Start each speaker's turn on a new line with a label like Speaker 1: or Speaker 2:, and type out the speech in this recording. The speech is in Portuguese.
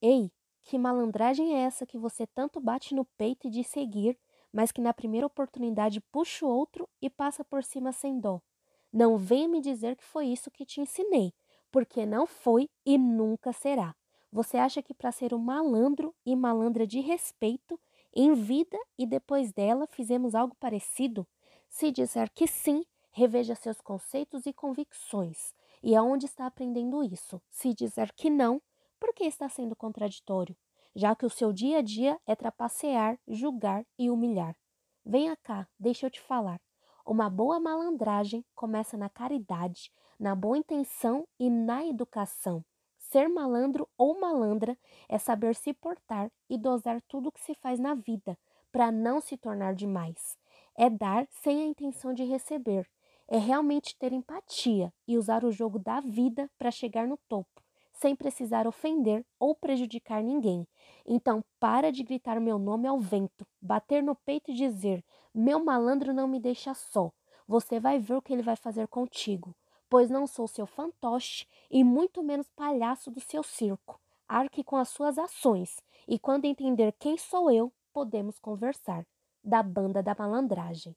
Speaker 1: Ei, que malandragem é essa que você tanto bate no peito de seguir, mas que na primeira oportunidade puxa o outro e passa por cima sem dó? Não venha me dizer que foi isso que te ensinei, porque não foi e nunca será. Você acha que para ser um malandro e malandra de respeito, em vida e depois dela fizemos algo parecido? Se disser que sim, reveja seus conceitos e convicções. E aonde está aprendendo isso? Se dizer que não, por que está sendo contraditório? Já que o seu dia a dia é trapacear, julgar e humilhar. Venha cá, deixa eu te falar. Uma boa malandragem começa na caridade, na boa intenção e na educação. Ser malandro ou malandra é saber se portar e dosar tudo o que se faz na vida, para não se tornar demais. É dar sem a intenção de receber. É realmente ter empatia e usar o jogo da vida para chegar no topo sem precisar ofender ou prejudicar ninguém. Então, para de gritar meu nome ao vento, bater no peito e dizer: Meu malandro não me deixa só. Você vai ver o que ele vai fazer contigo, pois não sou seu fantoche e muito menos palhaço do seu circo. Arque com as suas ações e quando entender quem sou eu, podemos conversar. Da banda da malandragem.